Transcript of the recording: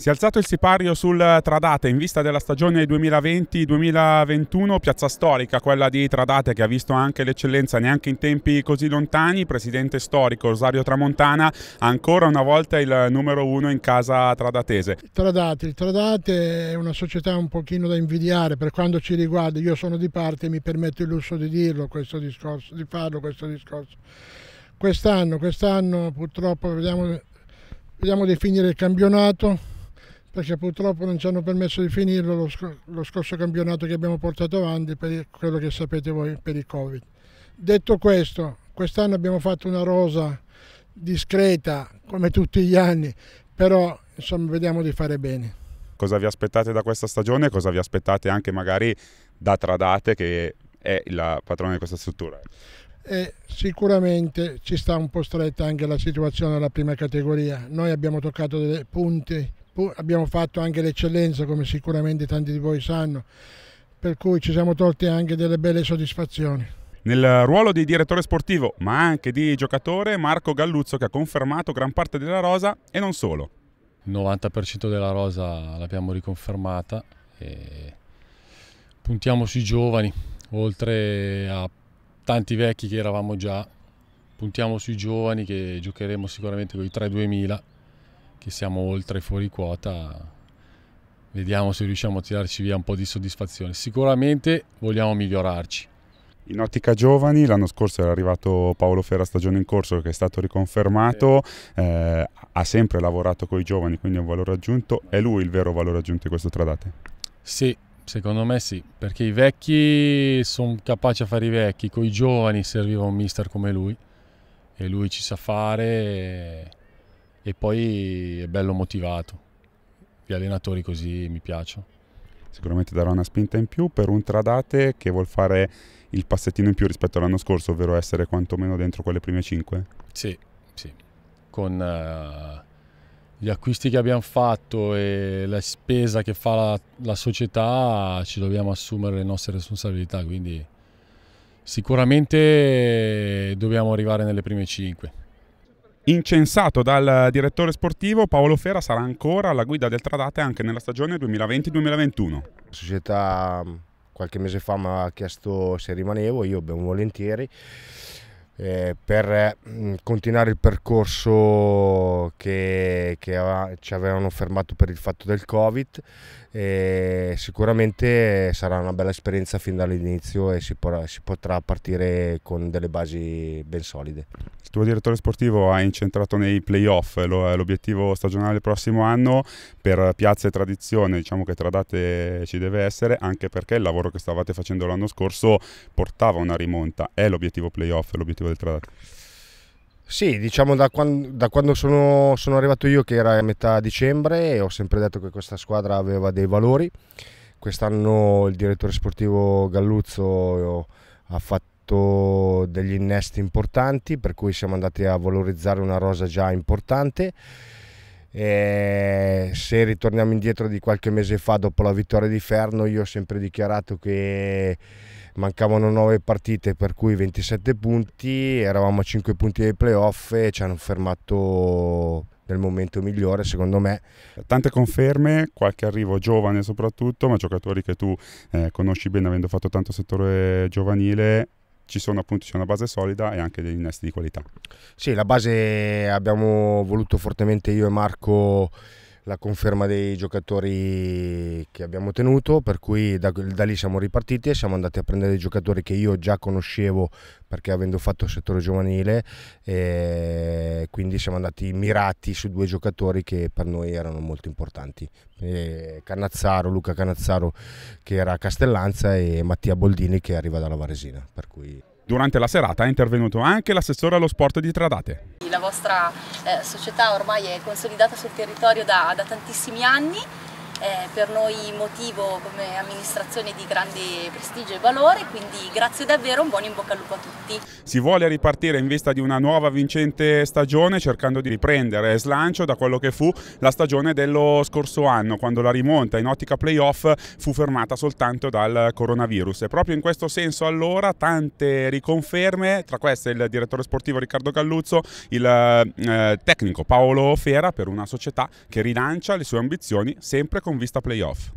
Si è alzato il sipario sul Tradate in vista della stagione 2020-2021, piazza storica quella di Tradate che ha visto anche l'eccellenza neanche in tempi così lontani, presidente storico Rosario Tramontana, ancora una volta il numero uno in casa tradatese. Il Tradate, il Tradate è una società un pochino da invidiare per quanto ci riguarda, io sono di parte e mi permetto il lusso di dirlo questo discorso, di farlo questo discorso. Quest'anno, quest'anno purtroppo vediamo, vediamo definire il campionato, perché purtroppo non ci hanno permesso di finirlo lo, sc lo, scorso campionato che abbiamo portato avanti per quello che sapete voi per il Covid. Detto questo, quest'anno abbiamo fatto una rosa discreta come tutti gli anni, però insomma vediamo di fare bene. Cosa vi aspettate da questa stagione e cosa vi aspettate anche magari da Tradate che è la patrona di questa struttura? E sicuramente ci sta un po' stretta anche la situazione della prima categoria. Noi abbiamo toccato delle punte abbiamo fatto anche l'eccellenza come sicuramente tanti di voi sanno, per cui ci siamo tolti anche delle belle soddisfazioni. Nel ruolo di direttore sportivo, ma anche di giocatore, Marco Galluzzo che ha confermato gran parte della rosa e non solo. Il 90% della rosa l'abbiamo riconfermata e puntiamo sui giovani, oltre a tanti vecchi che eravamo già, puntiamo sui giovani che giocheremo sicuramente con i 3-2000 che siamo oltre fuori quota vediamo se riusciamo a tirarci via un po' di soddisfazione sicuramente vogliamo migliorarci in ottica giovani l'anno scorso era arrivato Paolo Ferra stagione in corso che è stato riconfermato, eh, ha sempre lavorato con i giovani quindi è un valore aggiunto, è lui il vero valore aggiunto di questo Tradate? Sì, secondo me sì, perché i vecchi sono capaci a fare i vecchi, con i giovani serviva un mister come lui e lui ci sa fare e poi è bello motivato. Gli allenatori così mi piacciono sicuramente darà una spinta in più per un Tradate che vuol fare il passettino in più rispetto all'anno scorso, ovvero essere quantomeno dentro quelle prime 5? Sì, sì. Con uh, gli acquisti che abbiamo fatto e la spesa che fa la, la, società ci dobbiamo assumere le nostre responsabilità, quindi sicuramente dobbiamo arrivare nelle prime 5. Incensato dal direttore sportivo, Paolo Fera sarà ancora alla guida del Tradate anche nella stagione 2020-2021. La società mm, qualche mese fa mi ha chiesto se rimanevo, io ben volentieri eh, per mm, continuare il percorso che, che aveva, ci avevano fermato per il fatto del Covid. E sicuramente sarà una bella esperienza fin dall'inizio e si, porrà, si potrà partire con delle basi ben solide. Il tuo direttore sportivo ha incentrato nei playoff l'obiettivo stagionale del prossimo anno per Piazza e Tradizione, diciamo che tra date ci deve essere, anche perché il lavoro che stavate facendo l'anno scorso portava una rimonta, è l'obiettivo playoff, l'obiettivo del tratto. Sì, diciamo da quando, da quando sono, sono, arrivato io che era a metà dicembre ho sempre detto che questa squadra aveva dei valori. Quest'anno il direttore sportivo Galluzzo oh, ha fatto degli innesti importanti per cui siamo andati a valorizzare una rosa già importante. E se ritorniamo indietro di qualche mese fa dopo la vittoria di Ferno io ho sempre dichiarato che mancavano 9 partite per cui 27 punti, eravamo a 5 punti dei playoff e ci hanno fermato nel momento migliore secondo me. Tante conferme, qualche arrivo giovane soprattutto, ma giocatori che tu eh, conosci bene avendo fatto tanto settore giovanile, ci sono appunto c'è una base solida e anche degli innesti di qualità. Sì, la base abbiamo voluto fortemente io e Marco la conferma dei giocatori che abbiamo tenuto, per cui da, da, lì siamo ripartiti e siamo andati a prendere dei giocatori che io già conoscevo perché avendo fatto il settore giovanile, e quindi siamo andati mirati su due giocatori che per noi erano molto importanti, e Luca Canazzaro che era a Castellanza e Mattia Boldini che arriva dalla Varesina. Durante la serata è intervenuto anche l'assessore allo sport di Tradate la vostra eh, società ormai è consolidata sul territorio da, da tantissimi anni è per noi motivo come amministrazione di grande prestigio e valore, quindi grazie davvero, un buon in bocca al lupo a tutti. Si vuole ripartire in vista di una nuova vincente stagione cercando di riprendere slancio da quello che fu la stagione dello scorso anno, quando la rimonta in ottica playoff fu fermata soltanto dal coronavirus. E proprio in questo senso allora tante riconferme, tra queste il direttore sportivo Riccardo Galluzzo, il eh, tecnico Paolo Fera per una società che rilancia le sue ambizioni sempre con com vista playoff.